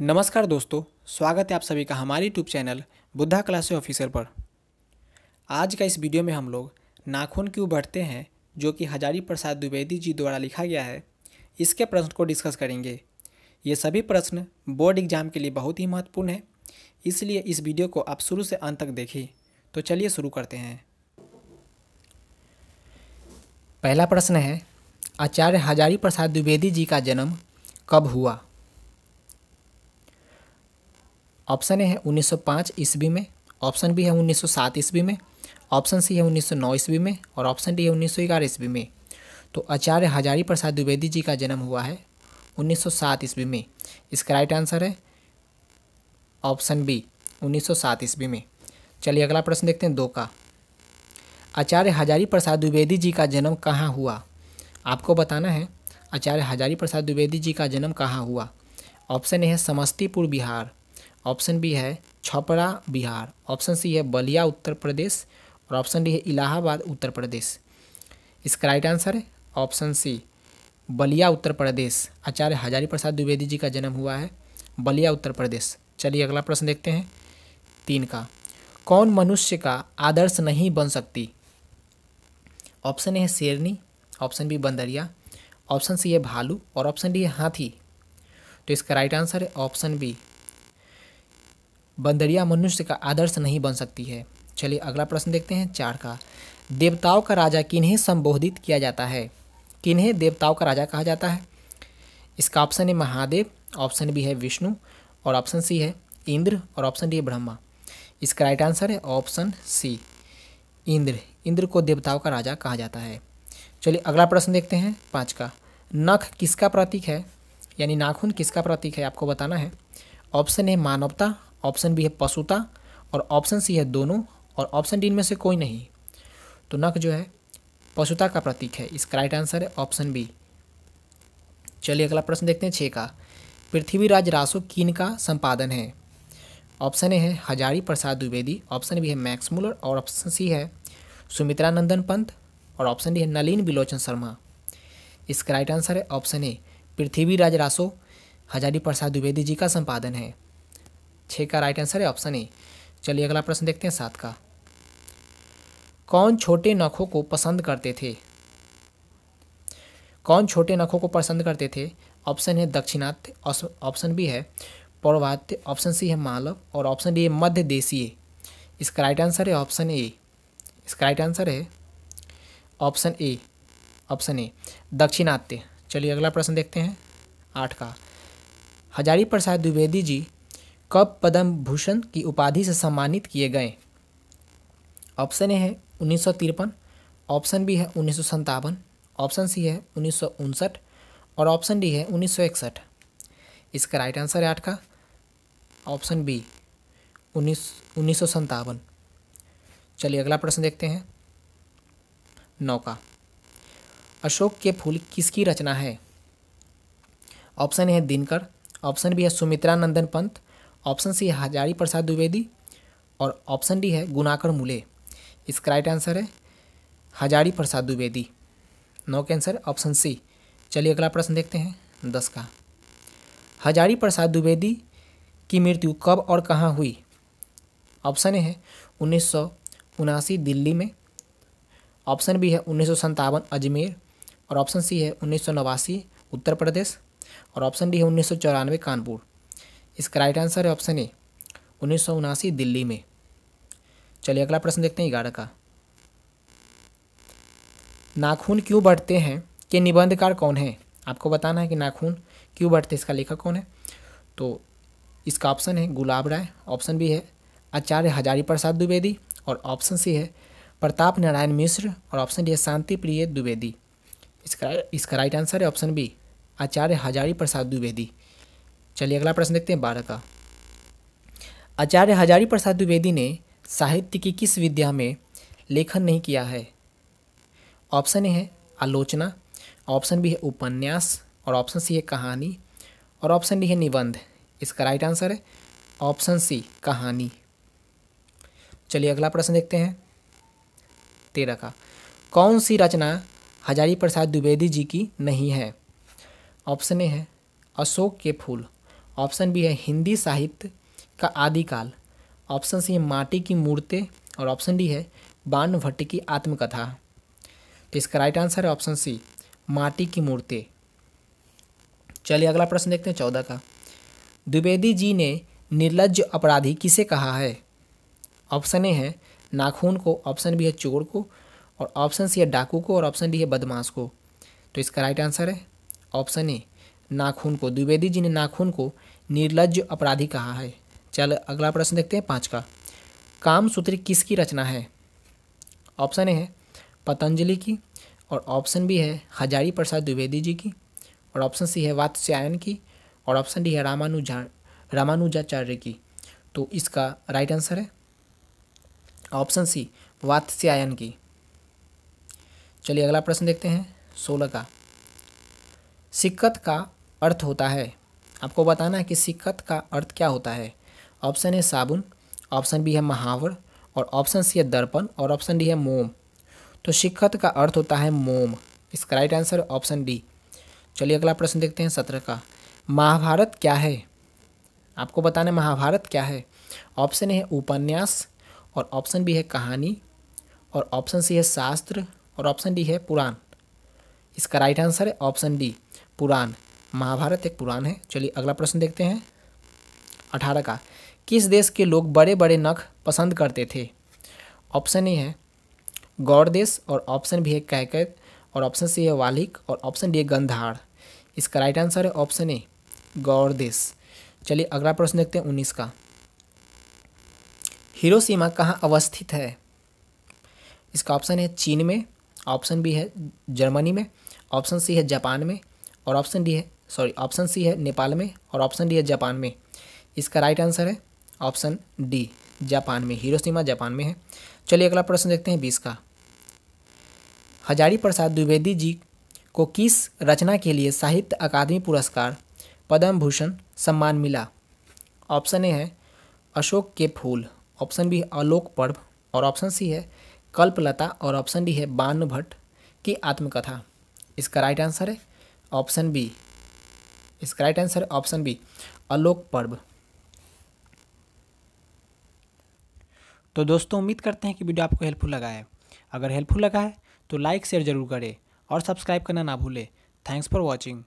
नमस्कार दोस्तों स्वागत है आप सभी का हमारे यूट्यूब चैनल बुद्धा क्लासे ऑफिसर पर आज का इस वीडियो में हम लोग नाखून क्यों बढ़ते हैं जो कि हजारी प्रसाद द्विवेदी जी द्वारा लिखा गया है इसके प्रश्न को डिस्कस करेंगे ये सभी प्रश्न बोर्ड एग्जाम के लिए बहुत ही महत्वपूर्ण है इसलिए इस वीडियो को आप शुरू से अंत तक देखें तो चलिए शुरू करते हैं पहला प्रश्न है आचार्य हजारी प्रसाद द्विवेदी जी का जन्म कब हुआ ऑप्शन ए है 1905 ईस्वी में ऑप्शन बी है 1907 ईस्वी में ऑप्शन सी है 1909 ईस्वी में और ऑप्शन डी है 1911 ईस्वी में तो आचार्य हजारी प्रसाद द्विवेदी जी का जन्म हुआ है 1907 ईस्वी में इसका राइट आंसर है ऑप्शन बी 1907 ईस्वी में चलिए अगला प्रश्न देखते हैं दो का आचार्य हजारी प्रसाद द्विवेदी जी का जन्म कहाँ हुआ आपको बताना है आचार्य हजारी प्रसाद द्विवेदी जी का जन्म कहाँ हुआ ऑप्शन ए है समस्तीपुर बिहार ऑप्शन बी है छपरा बिहार ऑप्शन सी है बलिया उत्तर प्रदेश और ऑप्शन डी है इलाहाबाद उत्तर प्रदेश इसका राइट आंसर है ऑप्शन सी बलिया उत्तर प्रदेश आचार्य हजारी प्रसाद द्विवेदी जी का जन्म हुआ है बलिया उत्तर प्रदेश चलिए अगला प्रश्न देखते हैं तीन का कौन मनुष्य का आदर्श नहीं बन सकती ऑप्शन ए है शेरनी ऑप्शन बी बंदरिया ऑप्शन सी है भालू और ऑप्शन डी है हाथी तो इसका राइट आंसर है ऑप्शन बी बंदरिया मनुष्य का आदर्श नहीं बन सकती है चलिए अगला प्रश्न देखते हैं चार का देवताओं का राजा किन्हें संबोधित किया जाता है किन्हें देवताओं का राजा कहा जाता है इसका ऑप्शन है महादेव ऑप्शन बी है विष्णु और ऑप्शन सी है इंद्र और ऑप्शन डी है ब्रह्मा इसका राइट आंसर है ऑप्शन सी इंद्र इंद्र को देवताओं का राजा कहा जाता है चलिए अगला प्रश्न देखते हैं पाँच का नख किसका प्रतीक है यानी नाखून किसका प्रतीक है आपको बताना है ऑप्शन ए मानवता ऑप्शन बी है पशुता और ऑप्शन सी है दोनों और ऑप्शन डी में से कोई नहीं तो नख जो है पशुता का प्रतीक है इसका राइट आंसर है ऑप्शन बी चलिए अगला प्रश्न देखते हैं छः का पृथ्वीराज रासो किन का संपादन है ऑप्शन ए है हजारी प्रसाद द्विवेदी ऑप्शन बी है मैक्स मूलर और ऑप्शन सी है सुमित्रा नंदन पंत और ऑप्शन डी है नलिन बिलोचन शर्मा इसका राइट आंसर है ऑप्शन ए पृथ्वीराज रासो हजारी प्रसाद द्विवेदी जी का संपादन है छः का राइट आंसर है ऑप्शन ए चलिए अगला प्रश्न देखते हैं सात का कौन छोटे नखों को पसंद करते थे कौन छोटे नखों को पसंद करते थे ऑप्शन है दक्षिणात्य ऑप्शन बी है पौर्वात्य ऑप्शन सी है मालव और ऑप्शन डी है मध्य देशीय इसका राइट आंसर है ऑप्शन ए इसका राइट आंसर है ऑप्शन ए ऑप्शन ए दक्षिणात्य चलिए अगला प्रश्न देखते हैं आठ का हजारी प्रसाद द्विवेदी जी कब पद्म भूषण की उपाधि से सम्मानित किए गए ऑप्शन ए है उन्नीस ऑप्शन बी है उन्नीस ऑप्शन सी है उन्नीस और ऑप्शन डी है उन्नीस इसका राइट आंसर है आठ का ऑप्शन बी उन्नीस उन्नीस चलिए अगला प्रश्न देखते हैं नौ का अशोक के फूल किसकी रचना है ऑप्शन ए है दिनकर ऑप्शन बी है सुमित्रा नंदन पंत ऑप्शन सी है हजारी प्रसाद द्विवेदी और ऑप्शन डी है गुनाकर मूले इसका राइट आंसर है हजारी प्रसाद द्विवेदी नौ के आंसर ऑप्शन सी चलिए अगला प्रश्न देखते हैं दस का हजारी प्रसाद द्विवेदी की मृत्यु कब और कहाँ हुई ऑप्शन ए है उन्नीस दिल्ली में ऑप्शन बी है उन्नीस अजमेर और ऑप्शन सी है उन्नीस उत्तर प्रदेश और ऑप्शन डी है उन्नीस कानपुर इसका राइट आंसर है ऑप्शन ए उन्नीस दिल्ली में चलिए अगला प्रश्न देखते हैं ग्यारह का नाखून क्यों बढ़ते हैं के निबंधकार कौन है आपको बताना है कि नाखून क्यों बढ़ते हैं इसका लेखक कौन है तो इसका ऑप्शन है गुलाब राय ऑप्शन बी है आचार्य हजारी प्रसाद द्विवेदी और ऑप्शन सी है प्रताप नारायण मिश्र और ऑप्शन डी है शांति प्रिय द्विवेदी इसका इसका राइट आंसर है ऑप्शन बी आचार्य हजारी प्रसाद द्विवेदी चलिए अगला प्रश्न देखते हैं बारह का आचार्य हजारी प्रसाद द्विवेदी ने साहित्य की किस विद्या में लेखन नहीं किया है ऑप्शन ए है आलोचना ऑप्शन बी है उपन्यास और ऑप्शन सी है कहानी और ऑप्शन डी है निबंध इसका राइट आंसर है ऑप्शन सी कहानी चलिए अगला प्रश्न देखते हैं तेरह का कौन सी रचना हजारी प्रसाद द्विवेदी जी की नहीं है ऑप्शन ए है अशोक के फूल ऑप्शन बी है हिंदी साहित्य का आदिकाल ऑप्शन सी है माटी की मूर्तें और ऑप्शन डी है बाण भट्ट की आत्मकथा तो इसका राइट आंसर है ऑप्शन सी माटी की मूर्तें चलिए अगला प्रश्न देखते हैं चौदह का द्विवेदी जी ने निर्लज अपराधी किसे कहा है ऑप्शन ए है नाखून को ऑप्शन बी है चोर को और ऑप्शन सी है डाकू को और ऑप्शन डी है बदमाश को तो इसका राइट आंसर है ऑप्शन ए नाखून को द्विवेदी जी ने नाखून को निर्लज अपराधी कहा है चल अगला प्रश्न देखते हैं पाँच का कामसूत्र किसकी रचना है ऑप्शन ए है पतंजलि की और ऑप्शन बी है हजारी प्रसाद द्विवेदी जी की और ऑप्शन सी है वात्स्यायन की और ऑप्शन डी है रामानुजा रामानुजाचार्य की तो इसका राइट आंसर है ऑप्शन सी वात्स्यायन की चलिए अगला प्रश्न देखते हैं सोलह का सिक्कत का अर्थ होता है आपको बताना है कि सिकत का अर्थ क्या होता है ऑप्शन ए साबुन ऑप्शन बी है महावर और ऑप्शन सी है दर्पण और ऑप्शन डी है मोम तो सिकत का अर्थ होता है मोम इसका राइट आंसर ऑप्शन डी चलिए अगला प्रश्न देखते हैं सत्रह का महाभारत क्या है आपको बताना महाभारत क्या है ऑप्शन ए है उपन्यास और ऑप्शन बी है कहानी और ऑप्शन सी है शास्त्र और ऑप्शन डी है पुराण इसका राइट आंसर है ऑप्शन डी पुराण महाभारत एक पुराण है चलिए अगला प्रश्न देखते हैं अठारह का किस देश के लोग बड़े बड़े नख पसंद करते थे ऑप्शन ए है गौर देश और ऑप्शन बी है कैकैत और ऑप्शन सी है वालिक और ऑप्शन डी है गंधार इसका राइट आंसर है ऑप्शन ए गौर देश चलिए अगला प्रश्न देखते हैं उन्नीस का सीमा कहाँ अवस्थित है इसका ऑप्शन है चीन में ऑप्शन बी है जर्मनी में ऑप्शन सी है जापान में और ऑप्शन डी है सॉरी ऑप्शन सी है नेपाल में और ऑप्शन डी है जापान में इसका राइट आंसर है ऑप्शन डी जापान में हिरोशिमा जापान में है चलिए अगला प्रश्न देखते हैं बीस का हजारी प्रसाद द्विवेदी जी को किस रचना के लिए साहित्य अकादमी पुरस्कार पद्म भूषण सम्मान मिला ऑप्शन ए है अशोक के फूल ऑप्शन बी है पर्व और ऑप्शन सी है कल्पलता और ऑप्शन डी है बान भट्ट की आत्मकथा इसका राइट आंसर है ऑप्शन बी इसका right answer option B Alok Parv तो दोस्तों उम्मीद करते हैं कि वीडियो आपको हेल्पफुल लगा है अगर हेल्पफुल लगा है तो लाइक शेयर जरूर करें और सब्सक्राइब करना ना भूलें थैंक्स फॉर वॉचिंग